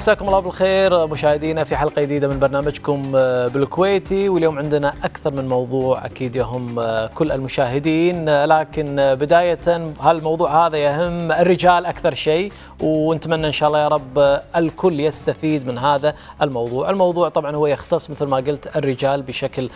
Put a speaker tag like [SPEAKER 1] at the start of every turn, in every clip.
[SPEAKER 1] مساكم الله بالخير مشاهدينا في حلقه جديده من برنامجكم آه، بالكويتي واليوم عندنا اكثر من موضوع اكيد يهم آه، كل المشاهدين آه، لكن بدايه هالموضوع هذا يهم الرجال اكثر شيء ونتمنى ان شاء الله يا رب الكل يستفيد من هذا الموضوع، الموضوع طبعا هو يختص مثل ما قلت الرجال بشكل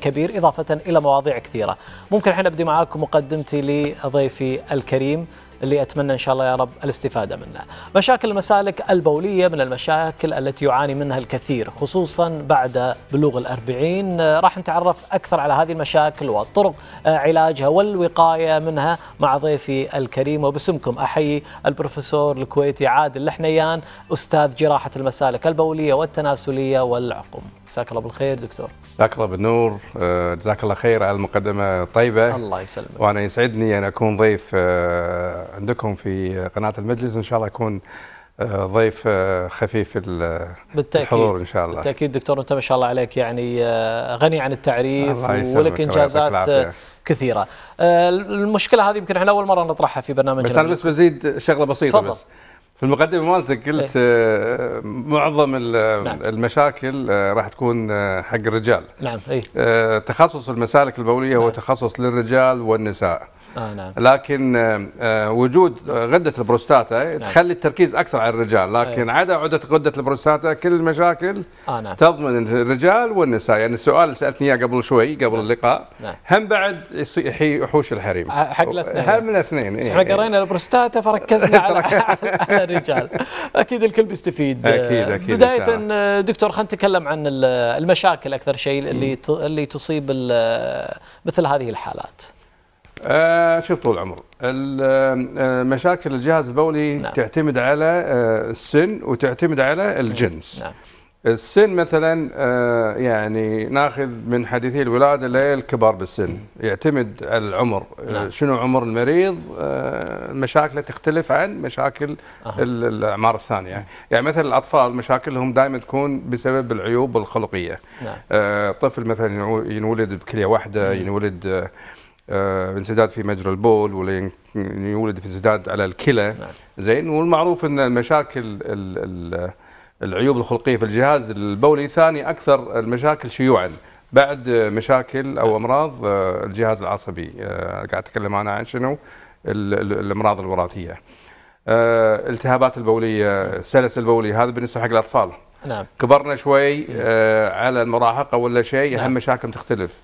[SPEAKER 1] كبير اضافه الى مواضيع كثيره. ممكن الحين ابدي معاكم مقدمتي لضيفي الكريم اللي أتمنى إن شاء الله يا رب الاستفادة منه مشاكل المسالك البولية من المشاكل التي يعاني منها الكثير خصوصا بعد بلوغ الأربعين راح نتعرف أكثر على هذه المشاكل وطرق آه، علاجها والوقاية منها مع ضيفي الكريم وباسمكم أحيي البروفيسور الكويتي عادل لحنيان أستاذ جراحة المسالك البولية والتناسلية والعقم مساك الله بالخير دكتور
[SPEAKER 2] جزاك الله بالنور آه، جزاك الله خير على المقدمة الطيبة الله يسلمك وأنا يسعدني أن أكون ضيف آه، عندكم في قناه المجلس ان شاء الله اكون آه، ضيف آه، خفيف بالتأكيد الحضور ان شاء الله بالتاكيد
[SPEAKER 1] دكتور انت ما شاء الله عليك يعني آه، غني عن التعريف ولك انجازات كثيره المشكله هذه يمكن احنا اول مره نطرحها في برنامجنا بس انا بس بزيد شغله بسيطه فضل. بس في المقدمه مالتك قلت إيه؟
[SPEAKER 2] معظم نعم. المشاكل راح تكون حق الرجال نعم اي تخصص المسالك البوليه نعم. هو تخصص للرجال والنساء آه نعم. لكن آه، آه، وجود آه، غده البروستاتا نعم. تخلي التركيز اكثر على الرجال أيوه. لكن عدا عده غده البروستاتا كل المشاكل آه نعم. تضمن الرجال والنساء يعني السؤال اللي سالتني اياه قبل شوي قبل نعم. اللقاء نعم. هم بعد يحوش الحريم حق الاثنين هم الاثنين بس إيه، احنا إيه.
[SPEAKER 1] قرينا البروستاتا فركزنا على, الرجال اكيد الكل بيستفيد اكيد اكيد بدايه دكتور خلينا نتكلم عن المشاكل اكثر شيء اللي اللي تصيب مثل هذه الحالات
[SPEAKER 2] آه شوف طول العمر آه، مشاكل الجهاز البولي نعم. تعتمد على آه، السن وتعتمد على الجنس نعم. السن مثلا آه، يعني ناخذ من حديثي الولاده للكبار بالسن يعتمد على العمر نعم. شنو عمر المريض مشاكله تختلف عن مشاكل أه. الاعمار الثانيه يعني. مثلا الاطفال مشاكلهم دائما تكون بسبب العيوب الخلقيه نعم. طفل مثلا ينولد بكليه واحده ينولد آه، انسداد في مجرى البول ولا يولد في انسداد على الكلى نعم. زين والمعروف ان المشاكل العيوب الخلقيه في الجهاز البولي ثاني اكثر المشاكل شيوعا بعد مشاكل او نعم. امراض آه، الجهاز العصبي آه، قاعد اتكلم انا عن شنو الامراض الوراثيه التهابات البوليه السلس البولي هذا بالنسبه حق الاطفال نعم كبرنا شوي على المراهقه ولا شيء نعم. هم مشاكل تختلف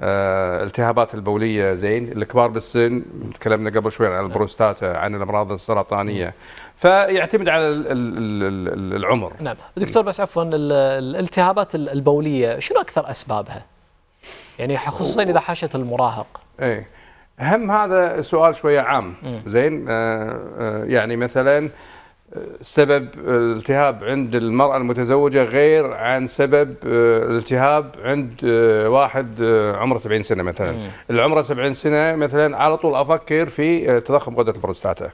[SPEAKER 2] آه، التهابات البوليه زين الكبار بالسن تكلمنا قبل شوي عن البروستاتا عن الامراض السرطانيه فيعتمد على العمر
[SPEAKER 1] نعم دكتور بس عفوا الالتهابات البوليه شنو اكثر اسبابها يعني خصوصا اذا حاشت المراهق
[SPEAKER 2] ايه هم هذا سؤال شويه عام زين آه،, آه يعني مثلا سبب الالتهاب عند المرأة المتزوجة غير عن سبب آه، الالتهاب عند آه، واحد آه، عمره 70 سنة مثلا مم. اللي عمره 70 سنة مثلا على طول أفكر في تضخم غدة البروستاتا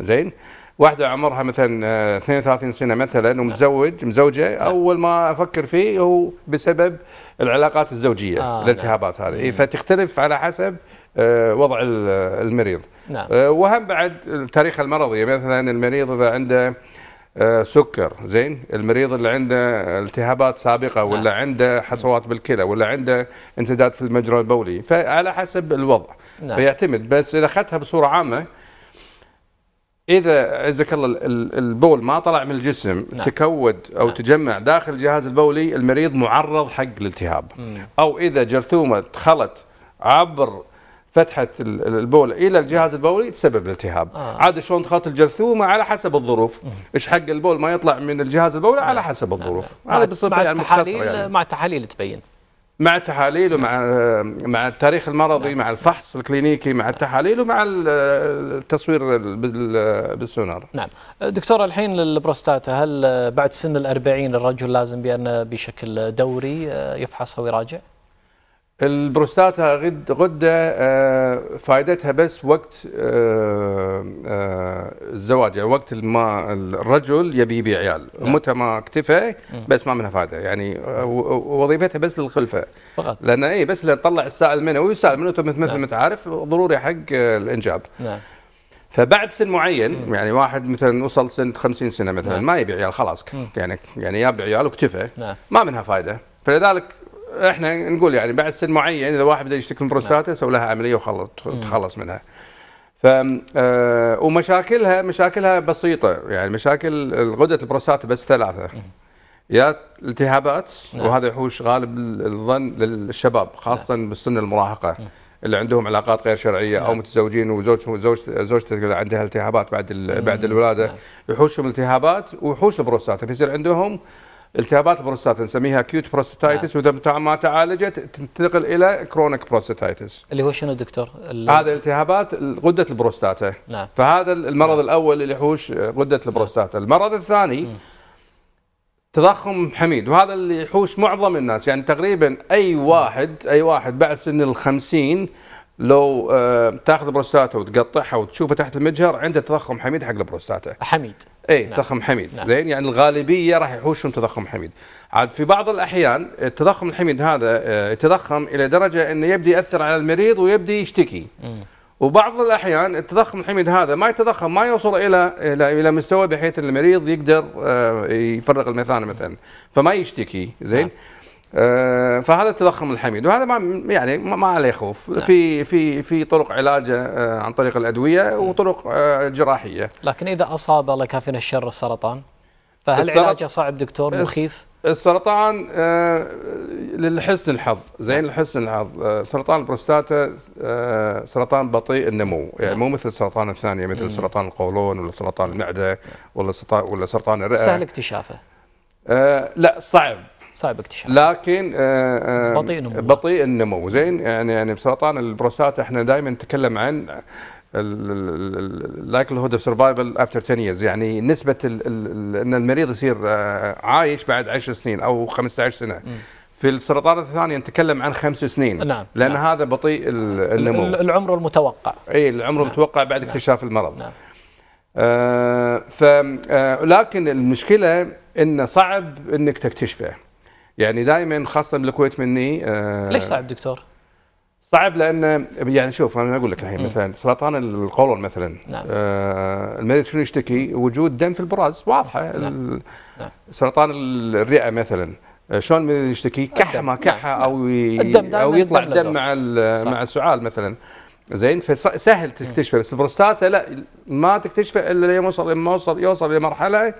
[SPEAKER 2] زين واحدة عمرها مثلا 32 سنة مثلا ومتزوج نعم. مزوجة نعم. أول ما أفكر فيه هو بسبب العلاقات الزوجية آه الالتهابات نعم. هذه فتختلف على حسب آه، وضع المريض نعم. آه، وهم بعد التاريخ المرضي يعني مثلا المريض اذا عنده آه، سكر زين المريض اللي عنده التهابات سابقه ولا نعم. عنده حصوات بالكلى ولا عنده انسداد في المجرى البولي فعلى حسب الوضع نعم. فيعتمد بس اذا اخذتها بصوره عامه اذا عزك الله البول ما طلع من الجسم نعم. تكود او نعم. تجمع داخل الجهاز البولي المريض معرض حق الالتهاب مم. او اذا جرثومه دخلت عبر فتحه البول الى الجهاز البولي تسبب الالتهاب آه. عاد شلون خط الجرثومه على حسب الظروف ايش حق البول ما يطلع من الجهاز البولي على آه. حسب الظروف هذا بصفه مع يعني التحاليل يعني.
[SPEAKER 1] مع التحاليل تبين
[SPEAKER 2] مع التحاليل ومع نعم. آه، مع التاريخ المرضي نعم. مع الفحص الكلينيكي مع التحاليل ومع آه، التصوير بالسونار
[SPEAKER 1] نعم دكتور الحين للبروستاتا هل بعد سن الأربعين الرجل لازم بأن بشكل دوري يفحصها ويراجع؟ البروستاتا غده آه، فائدتها بس وقت
[SPEAKER 2] آه، آه، الزواج يعني وقت ما الرجل يبي يبي عيال نعم. متى ما اكتفى بس ما منها فائده يعني وظيفتها بس للخلفه فقط لان اي بس تطلع السائل المنوي والسائل المنوي مثل نعم. ما انت عارف ضروري حق الانجاب نعم فبعد سن معين مم. يعني واحد مثلا وصل سن 50 سنه مثلا نعم. ما يبي عيال خلاص مم. يعني يعني يبي عيال واكتفى ما منها فائده فلذلك احنا نقول يعني بعد سن معين اذا واحد بدا يشتكي من بروستاتا نعم. سوي لها عمليه وخلص تخلص منها ف آه، ومشاكلها مشاكلها بسيطه يعني مشاكل غده البروستاتا بس ثلاثه يا التهابات نعم. وهذا يحوش غالب الظن للشباب نعم. خاصه نعم. بالسن المراهقه نعم. اللي عندهم علاقات غير شرعيه نعم. او متزوجين وزوجته زوجته زوجته عندها التهابات بعد بعد الولاده نعم. يحوشهم التهابات ويحوش البروستاتا فيصير عندهم التهابات البروستات نسميها كيوت بروستاتيتس نعم. واذا ما تعالجت تنتقل الى كرونيك بروستاتيتس اللي هو شنو دكتور؟ هذا التهابات غده البروستاتا نعم فهذا المرض لا. نعم. الاول اللي يحوش آه، غده نعم. البروستاتا، المرض الثاني م. تضخم حميد وهذا اللي يحوش معظم الناس يعني تقريبا اي واحد اي واحد بعد سن ال 50 لو آه، تاخذ بروستاتا وتقطعها وتشوفها تحت المجهر عنده تضخم حميد حق البروستاتا حميد اي نعم. تضخم حميد نعم. زين يعني الغالبيه راح يحوشهم تضخم حميد عاد في بعض الاحيان التضخم الحميد هذا آه، يتضخم الى درجه انه يبدي ياثر على المريض ويبدي يشتكي م. وبعض الاحيان التضخم الحميد هذا ما يتضخم ما يوصل الى الى الى مستوى بحيث المريض يقدر آه، يفرغ المثانه مثلا فما يشتكي زين نعم. آه، فهذا التضخم الحميد وهذا ما يعني ما عليه خوف نعم. في في في طرق علاجه آه، عن طريق الادويه
[SPEAKER 1] وطرق آه، جراحيه لكن اذا اصاب الله كافينا الشر السرطان فهل علاجه صعب دكتور مخيف
[SPEAKER 2] السرطان لحسن الحظ زين لحسن الحظ سرطان البروستاتا سرطان بطيء النمو يعني نعم. مو مثل السرطان الثانيه مثل مم. سرطان القولون ولا سرطان المعده ولا سرطان ولا سرطان الرئه سهل اكتشافه لا صعب صعب اكتشافه لكن آه، آه، بطيء النمو بطيء النمو زين يعني يعني بسرطان البروستات احنا دائما نتكلم عن اللايكلهود اوف سرفايفل افتر 10 ييرز يعني نسبه الـ الـ ان المريض يصير آه، عايش بعد 10 سنين او 15 سنه م. في السرطانات الثانيه نتكلم عن خمس سنين نعم لان نعم. هذا بطيء النمو
[SPEAKER 1] العمر المتوقع
[SPEAKER 2] اي العمر نعم. المتوقع بعد نعم. اكتشاف نعم. المرض نعم. آه ف آه لكن المشكله انه صعب انك تكتشفه يعني دائما خاصه بالكويت مني آه ليش صعب دكتور؟ صعب لان يعني شوف انا اقول لك الحين مثلا سرطان القولون مثلا نعم. آه المريض شنو يشتكي؟ وجود دم في البراز واضحه نعم. نعم. سرطان الرئه مثلا آه، شلون المريض يشتكي؟ ما كحه نعم. او الدم او يطلع الدم, الدم مع مع السعال مثلا زين فسهل تكتشفه بس البروستاتا لا ما تكتشفه الا لما يوصل لما يوصل يوصل لمرحله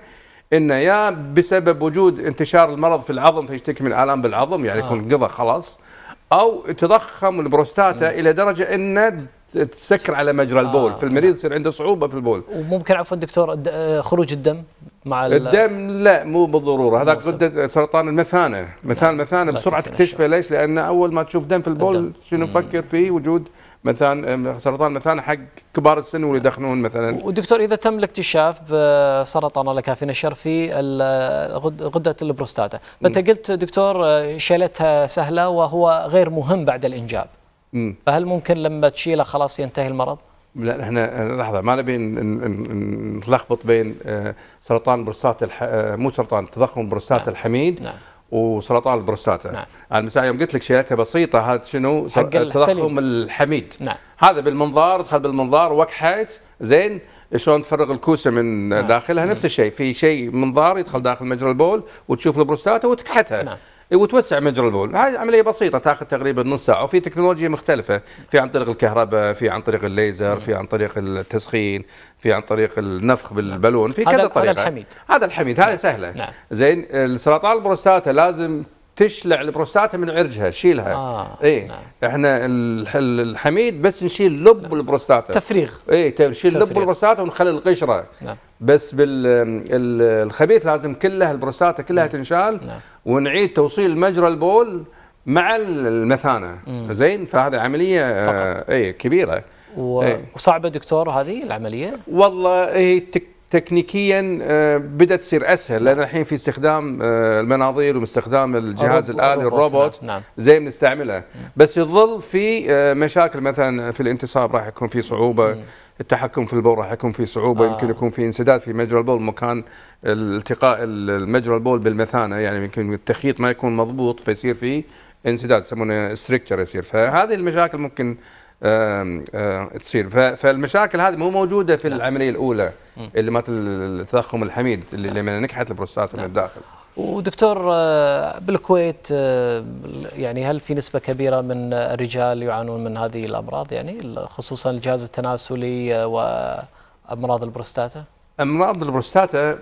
[SPEAKER 2] انه يا بسبب وجود انتشار المرض في العظم فيشتكي من الام بالعظم يعني آه. يكون قضى خلاص او تضخم البروستاتا الى درجه انه تسكر على مجرى آه. البول فالمريض آه. يصير عنده صعوبه في البول
[SPEAKER 1] وممكن عفوا دكتور آه، خروج الدم مع الدم
[SPEAKER 2] لا مو بالضروره هذا ضد سرطان المثانه مثان المثانه بسرعه تكتشفه ليش؟ لان اول ما تشوف دم في البول شنو نفكر فيه وجود مثلا سرطان مثلا حق كبار السن واللي يدخنون مثلا
[SPEAKER 1] ودكتور اذا تم الاكتشاف بسرطان الكافين الشرفي غده البروستاتا فانت قلت دكتور آه، شيلتها سهله وهو غير مهم بعد الانجاب م. فهل ممكن لما تشيله خلاص ينتهي المرض؟
[SPEAKER 2] لا احنا لحظه ما نبي نلخبط بين آه، سرطان البروستاتا آه، مو سرطان تضخم البروستاتا نعم. الحميد نعم. وسرطان البروستاتا نعم. المساله يوم قلت لك شيلتها بسيطه هذا شنو تضخم الحميد نعم. هذا بالمنظار دخل بالمنظار وكحت زين شلون تفرغ الكوسه من نعم. داخلها نفس الشيء في شيء منظار يدخل داخل مجرى البول وتشوف البروستاتا وتكحتها نعم. إيه، وتوسع مجرى البول هاي عمليه بسيطه تاخذ تقريبا نص ساعه وفي تكنولوجيا مختلفه في عن طريق الكهرباء في عن طريق الليزر في عن طريق التسخين في عن طريق النفخ بالبالون في كذا طريقه هذا الحميد هذا الحميد هذا نعم. سهله نعم. زين سرطان البروستاتا لازم تشلع البروستاتا من عرجها شيلها آه اي نعم. احنا الحميد بس نشيل لب نعم. البروستاتا تفريغ اي نشيل لب البروستاتا ونخلي القشره نعم. بس بالخبيث لازم كلها البروستاتا كلها نعم. تنشال نعم. ونعيد توصيل مجرى البول مع المثانه مم. زين فهذه عمليه فقط. آه، اي كبيره و... ايه.
[SPEAKER 1] وصعبه دكتور هذه العمليه
[SPEAKER 2] والله هي إيه تك تكنيكيا آه، بدات تصير اسهل لان نعم. الحين في استخدام آه، المناظير واستخدام الجهاز الالي الروبوت نعم، نعم. زي ما نستعمله بس يظل في آه، مشاكل مثلا في الانتصاب راح يكون في صعوبه التحكم في البول راح يكون في صعوبه آه. يمكن يكون في انسداد في مجرى البول مكان التقاء المجرى البول بالمثانه يعني يمكن التخيط ما يكون مضبوط فيصير في انسداد يسمونه ستركتشر يصير فهذه المشاكل ممكن تصير فالمشاكل هذه مو موجوده في العمليه الاولى اللي مات التضخم الحميد اللي لما نكحت البروستات من الداخل
[SPEAKER 1] ودكتور بالكويت يعني هل في نسبه كبيره من الرجال يعانون من هذه الامراض يعني خصوصا الجهاز التناسلي وامراض البروستاتا؟
[SPEAKER 2] امراض البروستاتا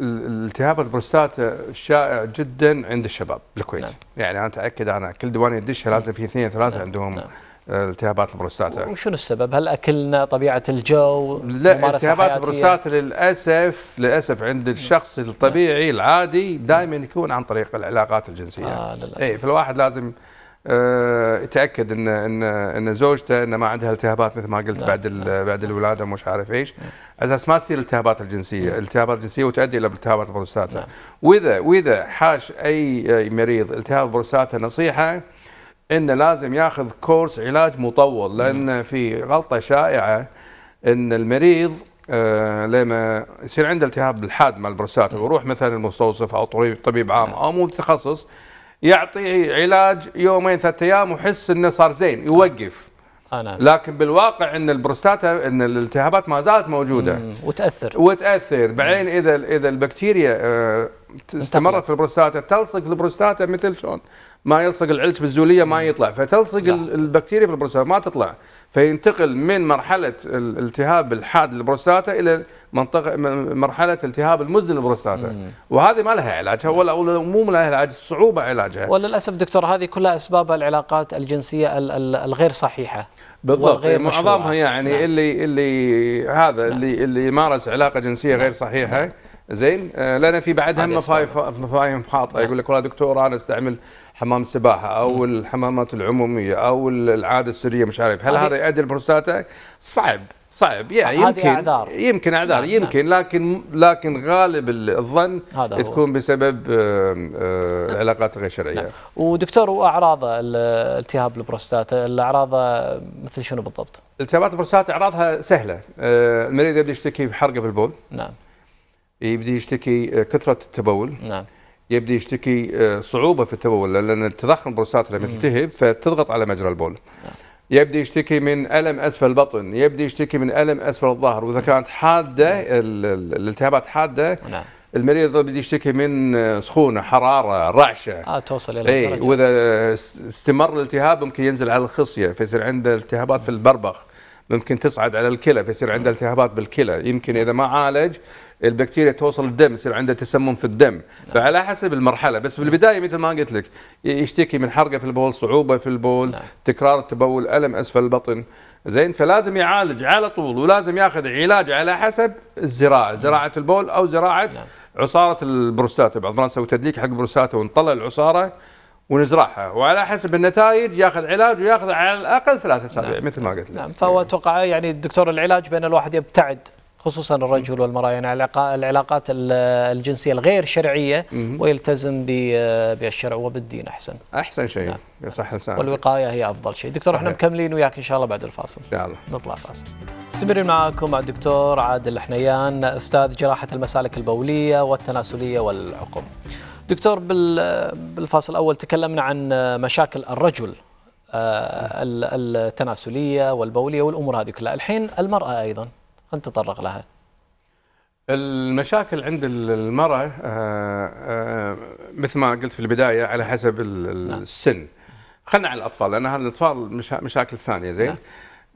[SPEAKER 2] التهاب البروستاتا شائع جدا عند الشباب بالكويت نعم. يعني انا اتاكد انا كل ديواني ادشها لازم في اثنين ثلاثه نعم. عندهم نعم. التهابات البروستاتا
[SPEAKER 1] وشنو السبب هل اكلنا طبيعه الجو لا التهابات البروستاتا
[SPEAKER 2] للاسف للاسف عند الشخص الطبيعي العادي دائما نعم. يكون عن طريق العلاقات الجنسيه آه للأسف. اي فالواحد لازم آه، يتاكد ان ان ان زوجته ان ما عندها التهابات مثل ما قلت لا نعم. بعد لا نعم. بعد الولاده مش عارف ايش على اساس ما تصير التهابات الجنسيه، التهابات الجنسيه وتؤدي الى التهابات البروستاتا. نعم. واذا واذا حاش اي آه، مريض التهاب البروستاتا نصيحه انه لازم ياخذ كورس علاج مطول لان في غلطه شائعه ان المريض آه، لما يصير عنده التهاب بالحاد مال البروستاتا ويروح مثلا المستوصف او طبيب عام او مو متخصص يعطيه علاج يومين ثلاثة ايام ويحس انه صار زين آه. يوقف آه لكن بالواقع ان البروستاتا ان الالتهابات ما زالت موجوده مم. وتاثر وتاثر بعدين اذا اذا البكتيريا آه، استمرت في البروستاتا تلصق البروستاتا مثل شلون ما يلصق العلت بالزوليه ما يطلع فتلصق البكتيريا في البروستاتا ما تطلع فينتقل من مرحله الالتهاب الحاد للبروستاتا الى منطقه مرحله التهاب المزمن للبروستاتا وهذه ما لها علاج ولا مو لها علاج صعوبه علاجها
[SPEAKER 1] وللاسف دكتور هذه كلها اسبابها العلاقات الجنسيه الغير صحيحه بالضبط معظمها يعني نعم. اللي
[SPEAKER 2] اللي هذا نعم. اللي اللي يمارس علاقه جنسيه نعم. غير صحيحه نعم. زين آه، لان في بعدها مفاهيم حاطه نعم. يقول لك والله دكتور انا استعمل حمام السباحه او الحمامات العموميه او العاده السريه مش عارف هل هذا يؤدي البروستاتا؟ صعب صعب
[SPEAKER 1] يعني يمكن أعذار.
[SPEAKER 2] يمكن اعذار نعم يمكن نعم. لكن لكن غالب الظن هذا تكون بسبب العلاقات آه، نعم. غير شرعيه نعم.
[SPEAKER 1] ودكتور واعراض التهاب البروستاتا الاعراض مثل شنو بالضبط التهابات البروستاتا اعراضها سهله
[SPEAKER 2] آه، المريض يبدا يشتكي بحرقه في البول نعم يبدي يشتكي آه، كثره التبول نعم يبدي يشتكي آه، صعوبه في التبول لان التضخم البروستات لما تلتهب فتضغط على مجرى البول نعم. يبدي يشتكي من الم اسفل البطن يبدي يشتكي من الم اسفل الظهر واذا كانت حاده نعم. الالتهابات حاده نعم. المريض بده يشتكي من آه، سخونه حراره رعشه
[SPEAKER 1] اه توصل الى اي
[SPEAKER 2] واذا استمر الالتهاب ممكن ينزل على الخصيه فيصير عنده التهابات في البربخ ممكن تصعد على الكلى فيصير عنده التهابات بالكلى يمكن اذا ما عالج البكتيريا توصل الدم يصير عندها تسمم في الدم فعلى حسب المرحله بس بالبدايه مثل ما قلت لك يشتكي من حرقه في البول صعوبه في البول نعم. تكرار التبول الم اسفل البطن زين فلازم يعالج على طول ولازم ياخذ علاج على حسب الزراعه زراعه البول او زراعه نعم. عصاره البروستاتا بعض المرات نسوي تدليك حق البروستاتا ونطلع العصاره ونزرعها وعلى حسب النتائج
[SPEAKER 1] ياخذ علاج وياخذ على الاقل ثلاث اسابيع نعم. مثل ما قلت لك. نعم فهو اتوقع يعني الدكتور العلاج بان الواحد يبتعد خصوصا الرجل والمرأة يعني العلاقات الجنسية الغير شرعية ويلتزم بالشرع وبالدين أحسن أحسن شيء نعم. صح لسانك والوقاية هي أفضل شيء دكتور احنا مكملين وياك إن شاء الله بعد الفاصل إن شاء الله نطلع فاصل مستمرين معاكم مع الدكتور عادل الحنيان أستاذ جراحة المسالك البولية والتناسلية والعقم دكتور بالفاصل الأول تكلمنا عن مشاكل الرجل آه، التناسلية والبولية والأمور هذه كلها الحين المرأة أيضا نتطرق لها
[SPEAKER 2] المشاكل عند المرأة آه، آه، مثل ما قلت في البداية على حسب نعم. السن خلنا على الأطفال لأن هذا الأطفال مشا... مشاكل ثانية زين نعم.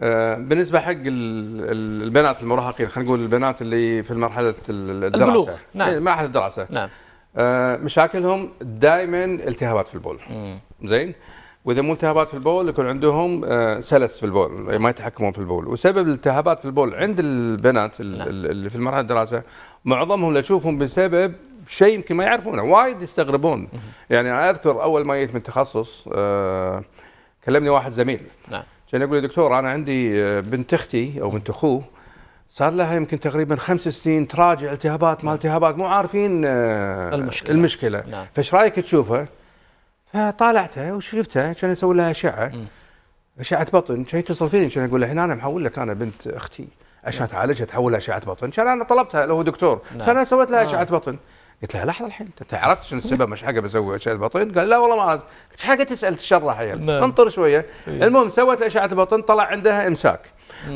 [SPEAKER 2] آه، بالنسبة حق البنات المراهقين خلينا نقول البنات اللي في مرحلة الدراسة البلوغ نعم إيه، مرحلة الدراسة نعم مشاكلهم دائما التهابات في البول زين واذا مو التهابات في البول يكون عندهم آه، سلس في البول ما يتحكمون في البول وسبب الالتهابات في البول عند البنات اللي في المرحله الدراسه معظمهم لاشوفهم بسبب شيء يمكن ما يعرفونه وايد يستغربون يعني انا اذكر اول ما جيت من التخصص آه، كلمني واحد زميل نعم كان يقول لي دكتور انا عندي آه، بنت اختي او بنت اخوه صار لها يمكن تقريبا خمس سنين تراجع التهابات ما التهابات مو عارفين المشكله المشكله نعم. فايش رايك تشوفها؟ فطالعتها آه، وشفتها كان اسوي لها اشعه اشعه بطن كان يتصل فيني كان اقول له هنا انا محول لك انا بنت اختي عشان تعالجها تحولها اشعه بطن كان انا طلبتها لو هو دكتور نعم. كان انا سويت لها آه. اشعه بطن قلت لها لحظه الحين انت عرفت شنو السبب مش حاجه بسوي اشعه البطين قال لا والله ما عرفت قلت حاجه تسال تشرح يعني انطر شويه إيه. المهم سوت اشعه البطين طلع عندها امساك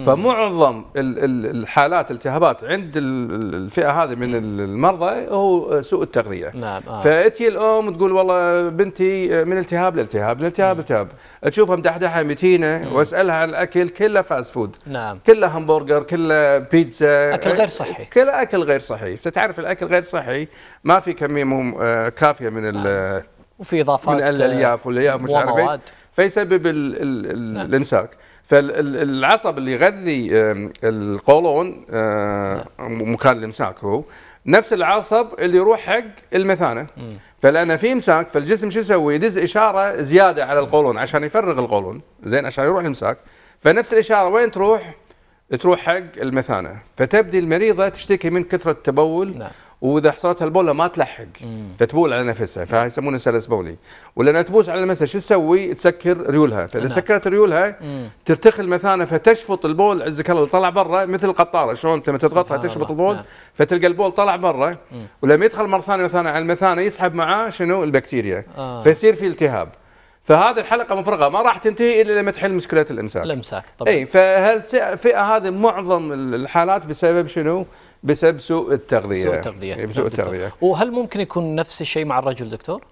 [SPEAKER 2] فمعظم الحالات التهابات عند الفئه هذه من المرضى هو سوء التغذيه نعم آه. فاتي الام تقول والله بنتي من التهاب لالتهاب لالتهاب التهاب تشوفها مدحدحه متينه واسالها عن الاكل كله فاست فود نعم كله همبرجر كله بيتزا اكل غير صحي كله اكل غير صحي فتعرف الاكل غير صحي ما في كميه آه، كافيه من ال آه،
[SPEAKER 1] وفي اضافات من الالياف والالياف آه، مش عارف
[SPEAKER 2] فيسبب الـ الـ الـ نعم. الانساك فالعصب اللي يغذي القولون نعم. مكان الامساك هو نفس العصب اللي يروح حق المثانه فلان في امساك فالجسم شو يسوي يدز اشاره زياده على القولون عشان يفرغ القولون زين عشان يروح الامساك فنفس الاشاره وين تروح تروح حق المثانه فتبدي المريضه تشتكي من كثره التبول نعم. واذا حصلتها البوله ما تلحق فتبول على نفسها فيسمونها سلس بولي ولما تبوس على نفسها شو تسوي؟ تسكر ريولها فاذا سكرت ريولها ترتخي المثانه فتشفط البول عزك الله طلع برا مثل القطاره شلون لما تضغطها تشفط البول نعم. فتلقى البول طلع برا ولما يدخل مره ثانيه مثانه على المثانه يسحب معاه شنو البكتيريا آه. فيصير في التهاب فهذه الحلقه مفرغه ما راح تنتهي الا لما تحل مشكله الامساك
[SPEAKER 1] الامساك طبعا
[SPEAKER 2] اي فهالفئه هذه معظم الحالات بسبب شنو؟ بسبب سوء التغذيه سوء التغذيه إيه، بسوء نعم، التغذيه وهل ممكن
[SPEAKER 1] يكون نفس الشيء مع الرجل دكتور؟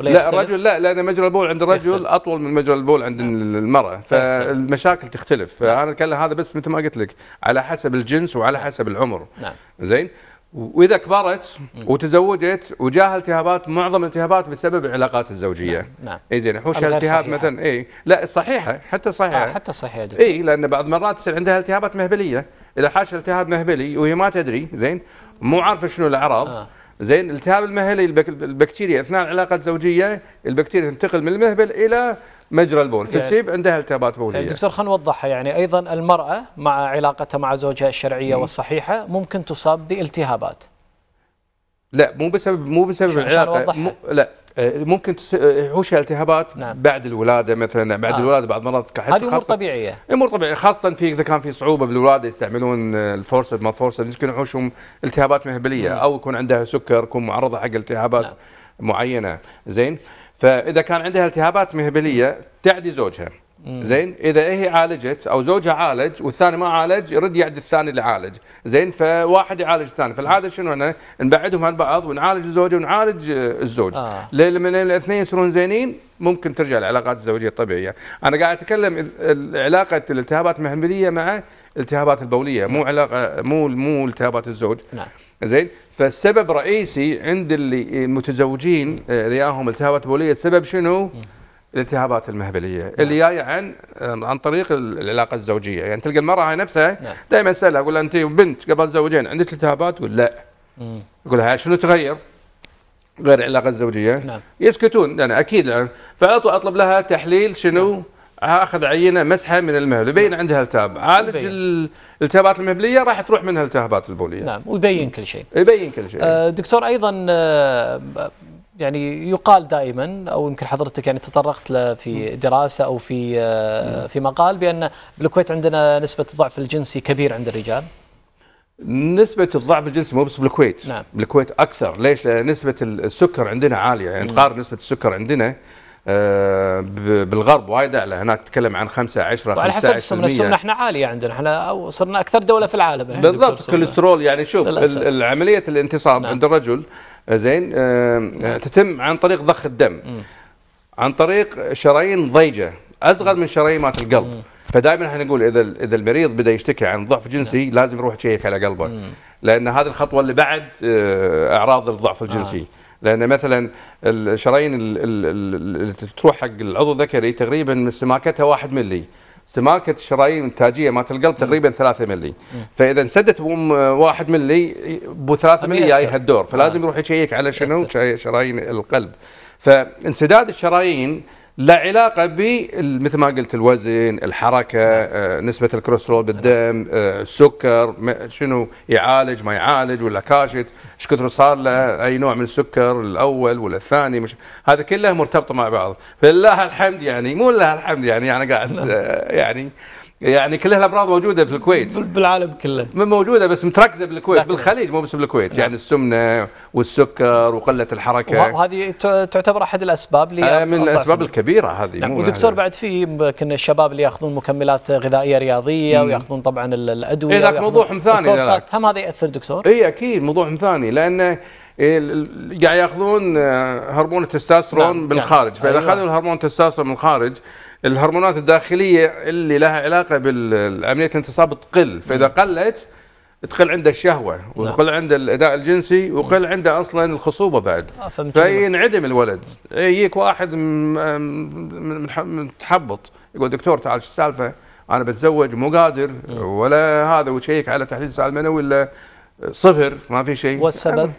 [SPEAKER 2] ولا لا الرجل لا لان مجرى البول عند الرجل يختلف. اطول من مجرى البول عند نعم. المراه فالمشاكل تختلف فانا نعم. اتكلم هذا بس مثل ما قلت لك على حسب الجنس وعلى نعم. حسب العمر نعم زين واذا كبرت وتزوجت وجاها التهابات معظم الالتهابات بسبب العلاقات الزوجيه نعم, نعم. اي زين حوش التهاب مثلا اي لا صحيحه حتى صحيحه آه حتى صحيحه اي لان بعض المرات تصير عندها التهابات مهبليه اذا حاش التهاب مهبلي وهي ما تدري زين مو عارفه شنو الاعراض آه. زين التهاب المهبلي البكتيريا اثناء العلاقه الزوجيه البكتيريا تنتقل من المهبل الى مجرى البول فالسيب يعني عندها التهابات بوليه يعني دكتور
[SPEAKER 1] خلينا نوضحها يعني ايضا المراه مع علاقتها مع زوجها الشرعيه والصحيحه ممكن تصاب بالتهابات
[SPEAKER 2] لا مو بسبب مو بسبب العلاقه مو لا آه، ممكن آه، يحوشها التهابات نعم. بعد الولاده مثلا بعد آه. الولاده بعض المرات هذه امور طبيعيه إيه، امور طبيعيه خاصه في اذا كان في صعوبه بالولاده يستعملون آه، الفورس ما فورس يمكن يحوشهم التهابات مهبليه مم. نعم. او يكون عندها سكر يكون معرضه حق التهابات نعم. معينه زين فاذا كان عندها التهابات مهبليه تعدي زوجها زين اذا هي عالجت او زوجها عالج والثاني ما عالج يرد يعد الثاني اللي عالج زين فواحد يعالج الثاني فالعاده شنو انا نبعدهم عن بعض ونعالج الزوجه ونعالج الزوج آه. لما الاثنين يصيرون زينين ممكن ترجع العلاقات الزوجيه الطبيعيه انا قاعد اتكلم علاقه الالتهابات المهمليه مع التهابات البوليه مو علاقه مو مو التهابات الزوج نعم زين فالسبب رئيسي عند اللي المتزوجين اللي آه، التهابات بوليه السبب شنو؟ م. الالتهابات المهبليه نعم. اللي جايه عن عن طريق العلاقه الزوجيه يعني تلقى المراه هاي نفسها نعم. دائما اسالها اقول انت بنت قبل زوجين عندك التهابات تقول لا اقول لها شنو تغير غير العلاقه الزوجيه نعم. يسكتون لان يعني اكيد فاطلب اطلب لها تحليل شنو نعم. اخذ عينه مسحه من المهبل يبين نعم. عندها التهاب عالج الالتهابات المهبليه راح تروح منها التهابات البوليه نعم ويبين كل شيء يبين كل شيء
[SPEAKER 1] آه دكتور ايضا آه يعني يقال دائما او يمكن حضرتك يعني تطرقت له في دراسه او في آه، في مقال بان بالكويت عندنا نسبه الضعف الجنسي كبير عند الرجال
[SPEAKER 2] نسبة الضعف الجنسي مو بس بالكويت نعم. بالكويت أكثر ليش؟ لأن نسبة السكر عندنا عالية يعني تقارن نسبة السكر عندنا آه، بالغرب وايد اعلى هناك تتكلم عن 5 10 وعلى حسب السمنه السمنه
[SPEAKER 1] احنا عاليه عندنا احنا صرنا اكثر دوله في العالم بالضبط الكوليسترول يعني شوف
[SPEAKER 2] عمليه الانتصاب نعم. عند الرجل آه، زين آه، تتم عن طريق ضخ الدم عن طريق شرايين ضيجه اصغر من شرايين مالت القلب فدائما احنا نقول اذا اذا المريض بدا يشتكي عن ضعف جنسي نعم. لازم يروح يشيك على قلبه لان هذه الخطوه اللي بعد آه، اعراض الضعف الجنسي لان مثلا الشرايين اللي تروح حق العضو الذكري تقريبا سماكتها 1 ملي سماكه الشرايين الانتاجيه مالت القلب تقريبا 3 مللي فاذا انسدت بوم 1 آه، مللي بو 3 مللي جايها الدور فلازم آه. يروح يشيك على شنو شرايين القلب فانسداد الشرايين له علاقه مثل ما قلت الوزن، الحركه، نعم. آه، نسبه الكوليسترول بالدم، نعم. آه، السكر، شنو يعالج ما يعالج ولا كاشت، ايش كثر صار له نعم. اي نوع من السكر الاول ولا الثاني مش هذا كله مرتبط مع بعض، فلله الحمد يعني مو لله الحمد يعني انا آه، يعني قاعد يعني يعني كلها الامراض موجوده في الكويت بالعالم كله موجوده بس متركزه بالكويت بالخليج مو بس بالكويت نعم. يعني السمنه والسكر وقله
[SPEAKER 1] الحركه وهذه تعتبر احد الاسباب اللي آه، من الاسباب الكبيره هذه نعم ودكتور يعني. بعد في يمكن الشباب اللي ياخذون مكملات غذائيه رياضيه مم. وياخذون طبعا الادويه إيه موضوع ثاني هم هذا ياثر دكتور؟ اي
[SPEAKER 2] اكيد موضوع ثاني لانه قاعد ياخذون آه، هرمون التستوستيرون نعم بالخارج نعم. فاذا أيوة. اخذوا أيوة. الهرمون التستوستيرون من الخارج الهرمونات الداخليه اللي لها علاقه بالعمليه الانتصاب تقل فاذا قلت تقل عنده الشهوه نعم. ويقل عنده الاداء الجنسي ويقل عنده اصلا الخصوبه بعد
[SPEAKER 1] آه، فينعدم
[SPEAKER 2] الولد يجيك واحد متحبط يقول دكتور تعال شو السالفه انا بتزوج مو قادر ولا هذا وشيك على تحليل سائل المنوي ولا صفر ما في شيء والسبب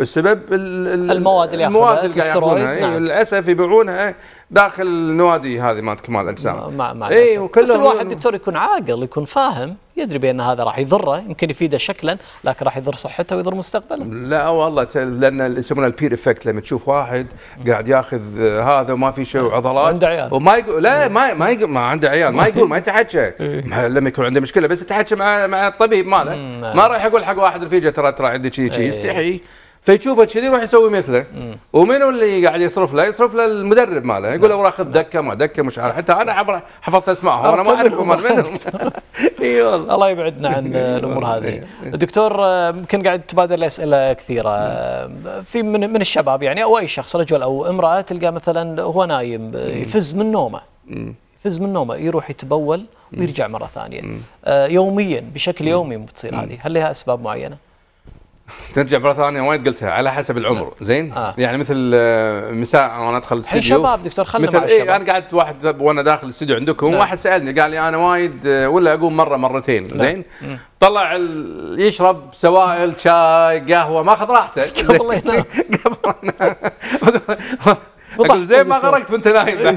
[SPEAKER 2] السبب المواد اللي المواد اللي ياخذونها إيه، نعم. للاسف يبيعونها داخل النوادي هذه مالت كمال الاجسام مع, مع اي بس الواحد
[SPEAKER 1] دكتور يكون عاقل يكون فاهم يدري بان هذا راح يضره يمكن يفيده شكلا لكن راح يضر صحته ويضر مستقبله لا والله لان يسمونه البير
[SPEAKER 2] افكت لما تشوف واحد قاعد ياخذ هذا وما في شيء وعضلات عنده عيال وما يقول لا ما ما, يقول ما عنده عيال ما يقول ما يتحكى إيه. لما يكون عنده مشكله بس يتحكى مع مع الطبيب ماله ما آه. راح يقول حق واحد رفيجه ترى ترى عندي شيء إيه. يستحي فيشوفه كذي يروح يسوي مثله ومنو اللي قاعد يصرف له يصرف له المدرب ماله يقول له راح نعم. اخذ نعم. دكه ما دكه مش عارف حتى انا
[SPEAKER 1] حفظت اسمائهم
[SPEAKER 2] انا ما اعرفهم منهم
[SPEAKER 1] اي والله الله يبعدنا عن الامور هذه دكتور يمكن آه، قاعد تبادر اسئله كثيره آه، في من من الشباب يعني او اي شخص رجل او امراه تلقى مثلا هو نايم يفز من نومه يفز من نومه يروح يتبول ويرجع مره ثانيه آه، يوميا بشكل يومي بتصير هذه هل لها اسباب معينه؟
[SPEAKER 2] ترجع مره ثانيه وايد قلتها على حسب العمر نعم. زين آه. يعني مثل آه، مساء وانا ادخل الاستديو شباب
[SPEAKER 1] دكتور خلنا مثل مع إيه، الشباب
[SPEAKER 2] إيه انا قعدت واحد وانا داخل الاستديو عندكم نعم. واحد سالني قال لي انا وايد آه، ولا اقوم مره مرتين نعم. زين م. طلع يشرب سوائل شاي قهوه ماخذ راحته قبل ينام قبل
[SPEAKER 1] ينام زين ما غرقت وانت نايم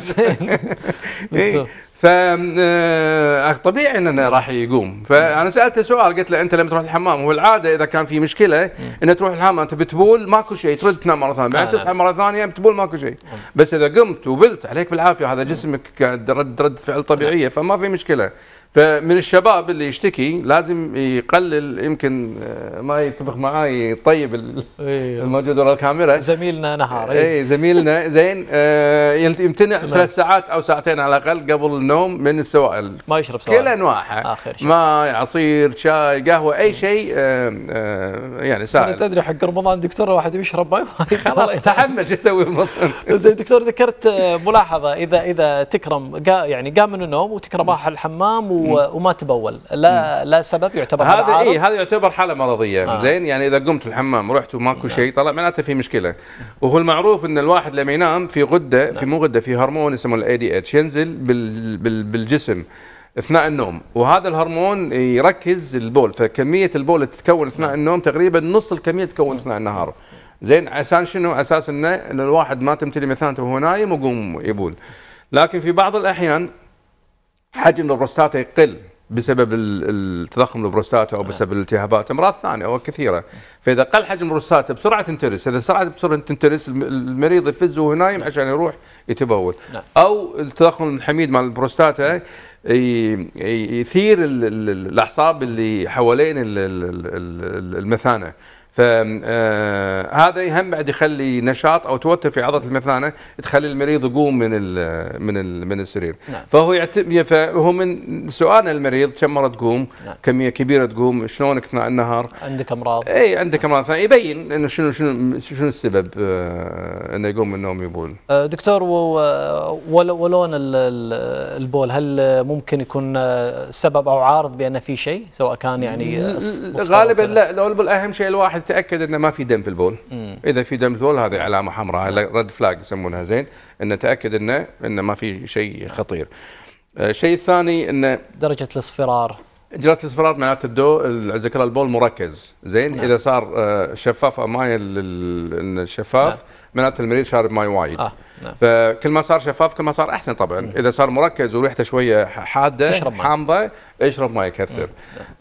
[SPEAKER 2] إيه. ف آه، طبيعي انه راح يقوم فانا سالته سؤال قلت له انت لما تروح الحمام هو العاده اذا كان في مشكله انه تروح الحمام انت بتبول ماكو شيء ترد تنام مره ثانيه بعد تصحى مره ثانيه بتبول ماكو شيء بس اذا قمت وبلت عليك بالعافيه هذا جسمك رد رد فعل طبيعيه فما في مشكله فمن الشباب اللي يشتكي لازم يقلل يمكن آه، ما يتفق معي طيب إيه. الموجود ورا الكاميرا
[SPEAKER 1] زميلنا نهار اي إيه.
[SPEAKER 2] زميلنا زين آه، يمتنع نعم. ثلاث ساعات او ساعتين على الاقل قبل النوم من السوائل ما يشرب سوائل كل
[SPEAKER 1] انواعها
[SPEAKER 2] ماي عصير شاي قهوه اي إيه. شيء يعني سائل يعني
[SPEAKER 1] تدري حق رمضان دكتور واحد يشرب ماي خلاص تحمل شو يسوي زين دكتور ذكرت آه، ملاحظه اذا اذا تكرم يعني قام من النوم وتكرم راح الحمام وما تبول لا لا سبب يعتبر هذا اي
[SPEAKER 2] هذا يعتبر حاله مرضيه آه. زين يعني اذا قمت الحمام رحت وماكو نعم. شيء طلع معناته في مشكله وهو المعروف ان الواحد لما ينام في غده نعم. في مو غده في هرمون اسمه الاي دي اتش ينزل بال بال بالجسم اثناء النوم وهذا الهرمون يركز البول فكميه البول اللي تتكون اثناء نعم. النوم تقريبا نص الكميه تتكون اثناء النهار زين عشان شنو اساس انه الواحد ما تمتلي مثانته وهو نايم وقوم يبول لكن في بعض الاحيان حجم البروستاتا يقل بسبب التضخم البروستاتا او بسبب الالتهابات امراض ثانيه او كثيره فاذا قل حجم البروستاتا بسرعه تنترس اذا سرعه بسرعه تنترس المريض يفز وهو نايم نعم. عشان يروح يتبول نعم. او التضخم الحميد مال البروستاتا يثير الاعصاب اللي حوالين المثانه فهذا آه، يهم بعد يخلي نشاط او توتر في عضله المثانه تخلي المريض يقوم من الـ من الـ من السرير نعم. فهو يعتمد فهو من سؤالنا المريض كم مره تقوم نعم. كميه كبيره تقوم
[SPEAKER 1] شلونك اثناء النهار عندك امراض
[SPEAKER 2] اي عندك امراض يبين انه شنو شنو شنو السبب آه، انه يقوم من النوم يبول
[SPEAKER 1] آه، دكتور ولون البول هل ممكن يكون سبب او عارض بان في شيء سواء كان يعني غالبا لا
[SPEAKER 2] لون البول اهم شيء الواحد تاكد انه ما في دم في البول مم. اذا في دم في البول هذه علامه حمراء رد فلاج يسمونها زين انه تاكد انه انه ما في شيء خطير آه، الشيء الثاني انه درجه الاصفرار درجه الاصفرار معناته الدو الذكرى البول مركز زين نعم. اذا صار آه، شفاف مايل الشفاف نعم. معناته المريض شارب ماي وايد آه. نعم. فكل ما صار شفاف كل ما صار احسن طبعا مم. اذا صار مركز وريحته شويه حاده حامضه اشرب ماي كثر نعم.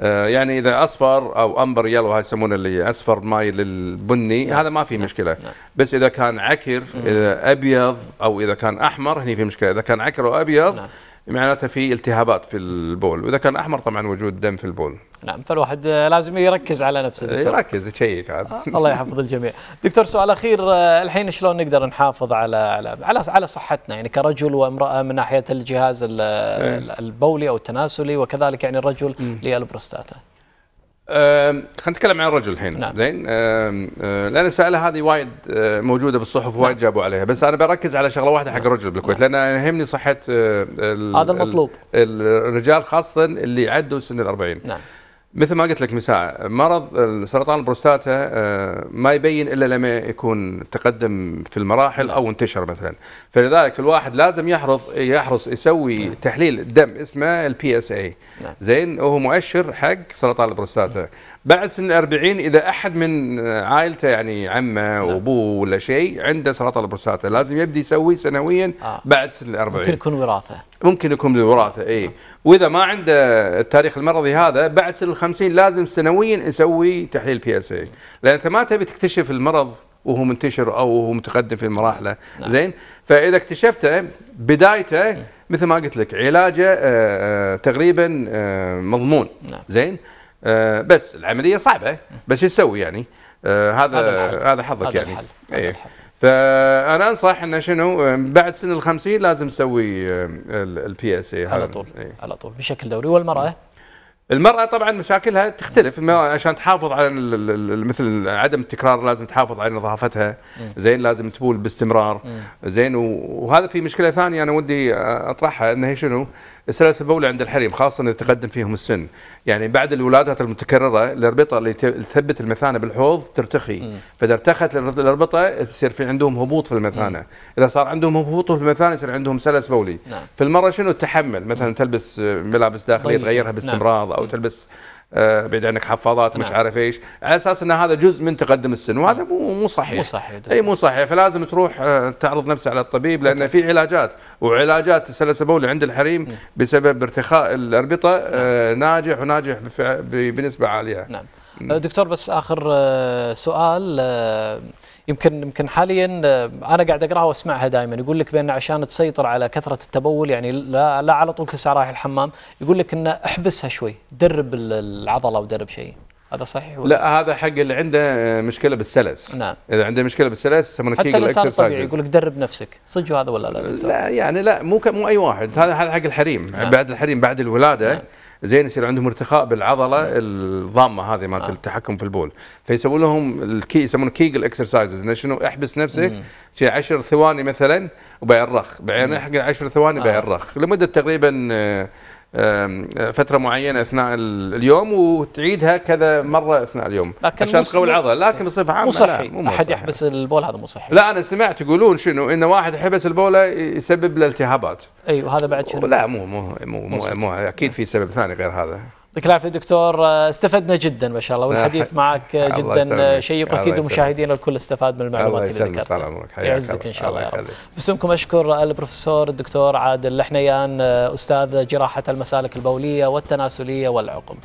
[SPEAKER 2] آه يعني اذا اصفر او امبر يلو هاي يسمونه اللي اصفر ماي للبني نعم. هذا ما في نعم. مشكله نعم. بس اذا كان عكر مم. اذا ابيض او اذا كان احمر هني في مشكله اذا كان عكر وابيض نعم. معناته في التهابات في البول واذا كان احمر طبعا وجود دم في البول
[SPEAKER 1] نعم فالواحد آه، لازم يركز على نفسه دكتور. يركز يشيك عاد آه، الله يحفظ الجميع دكتور سؤال اخير آه، الحين شلون نقدر نحافظ على على على, على صحتنا يعني كرجل وامراه من ناحيه الجهاز إيه. البولي او التناسلي وكذلك يعني الرجل للبروستاتا
[SPEAKER 2] خلينا نتكلم عن الرجل الحين نعم. زين آه، لان الاسئله هذه وايد آه، موجوده بالصحف وايد نعم. جابوا عليها بس انا بركز على شغله واحده حق نعم. الرجل بالكويت نعم. لان يهمني صحه آه، هذا المطلوب الرجال خاصه اللي عدوا سن ال 40 نعم مثل ما قلت لك مساء مرض سرطان البروستاتا آه، ما يبين الا لما يكون تقدم في المراحل نعم. او انتشر مثلا فلذلك الواحد لازم يحرص يحرص يسوي نعم. تحليل دم اسمه البي اس اي زين وهو مؤشر حق سرطان البروستاتا نعم. بعد سن الأربعين إذا أحد من عائلته يعني عمه نعم. وأبوه ولا شيء عنده سرطان البروستاتا لازم يبدي يسوي سنويا آه. بعد سن الأربعين ممكن يكون وراثة ممكن يكون وراثة إي آه. وإذا ما عنده التاريخ المرضي هذا بعد سن الخمسين لازم سنويا يسوي تحليل بي اس اي لأن أنت ما تبي تكتشف المرض وهو منتشر او وهو متقدم في مراحله نعم. زين فاذا اكتشفته بدايته مثل ما قلت لك علاجه آآ آه، آآ آه، تقريبا آآ آه، مضمون نعم. زين آه، بس العمليه صعبه بس شو تسوي يعني آه، هذا هذا حظك يعني الحل. أيه. الحل. فانا انصح انه شنو آه، بعد سن ال 50 لازم تسوي البي اس اي على طول أيه. على طول بشكل دوري والمراه المرأة طبعا مشاكلها تختلف عشان تحافظ على مثل عدم التكرار لازم تحافظ على نظافتها زين لازم تبول باستمرار زين وهذا في مشكلة ثانية أنا ودي أطرحها أنها شنو السلس البولي عند الحريم خاصة اذا تقدم فيهم السن يعني بعد الولادات المتكررة الأربطة اللي تثبت المثانة بالحوض ترتخي فإذا ارتخت الأربطة تصير في عندهم هبوط في المثانة إذا صار عندهم هبوط في المثانة يصير عندهم سلس بولي نعم. في المرة شنو تحمل مثلا تلبس ملابس داخلية تغيرها باستمرار نعم. أو تلبس آه، بعيد عنك حفاضات نعم. مش عارف ايش على اساس ان هذا جزء من تقدم السن وهذا مو مو صحيح مو صحيح اي مو صحيح فلازم تروح آه، تعرض نفسك على الطبيب لان نعم. في علاجات وعلاجات السلس البولي عند الحريم نعم. بسبب ارتخاء الاربطه آه، نعم. ناجح وناجح بنسبه عاليه
[SPEAKER 1] نعم دكتور بس اخر سؤال يمكن يمكن حاليا آه، انا قاعد اقراها واسمعها دائما يقول لك بان عشان تسيطر على كثره التبول يعني لا, لا على طول كل ساعه رايح الحمام يقول لك ان احبسها شوي درب العضله ودرب شيء هذا صحيح ولا لا
[SPEAKER 2] هذا حق اللي عنده آه، مشكله بالسلس نعم اذا عنده مشكله بالسلس يسمونه حتى الانسان الطبيعي يقول
[SPEAKER 1] لك درب نفسك صدق هذا ولا لا دكتور؟ لا
[SPEAKER 2] يعني لا مو مو اي واحد هذا هذا حق الحريم نعم. بعد الحريم بعد الولاده نعم. زين يصير عندهم ارتخاء بالعضله نعم. الضامه هذه مالت آه. التحكم في البول فيسوون لهم الكي يسمونه كيجل اكسرسايزز شنو احبس نفسك شي 10 ثواني مثلا وبعدين رخ بعدين احق 10 ثواني آه. بعدين رخ لمده تقريبا آه، فتره معينه اثناء اليوم وتعيدها كذا مره اثناء اليوم لكن عشان تقوي العضله لكن بصفه عامه مو صحي مو احد
[SPEAKER 1] يحبس البول هذا مو صحي
[SPEAKER 2] لا انا سمعت يقولون شنو ان واحد يحبس البوله يسبب له التهابات ايوه هذا بعد شنو لا مو مو مو, مو, مو اكيد في سبب ثاني غير هذا
[SPEAKER 1] يعطيك العافيه دكتور آه، استفدنا جدا ما شاء الله والحديث معك جدا آه، شيق واكيد المشاهدين الكل استفاد من المعلومات اللي ذكرتها
[SPEAKER 2] يعزك ان شاء الله, الله يا رب
[SPEAKER 1] باسمكم اشكر البروفيسور الدكتور عادل لحنيان آه، استاذ جراحه المسالك البوليه والتناسليه والعقم